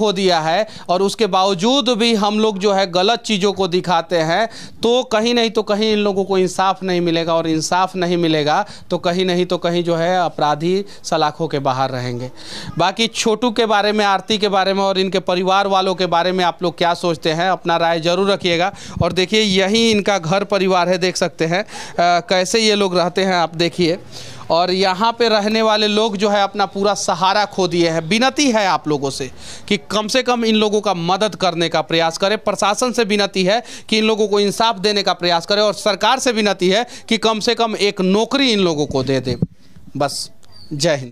खो दिया है और उसके बावजूद भी हम लोग जो है गलत चीज़ों को दिखाते हैं तो कहीं नहीं तो कहीं इन लोगों को इंसाफ नहीं मिलेगा और इंसाफ नहीं मिलेगा तो कहीं नहीं तो कहीं जो है अपराधी सलाखों के बाहर रहेंगे बाकी छोटू के बारे में आरती के बारे में और इनके परिवार वालों के बारे में आप लोग क्या सोचते हैं अपना राय ज़रूर रखिएगा और देखिए यही इनका घर परिवार है देख सकते हैं आ, कैसे ये लोग रहते हैं आप देखिए और यहाँ पे रहने वाले लोग जो है अपना पूरा सहारा खो दिए हैं विनती है आप लोगों से कि कम से कम इन लोगों का मदद करने का प्रयास करें प्रशासन से विनती है कि इन लोगों को इंसाफ देने का प्रयास करें और सरकार से विनती है कि कम से कम एक नौकरी इन लोगों को दे दें बस जय हिंद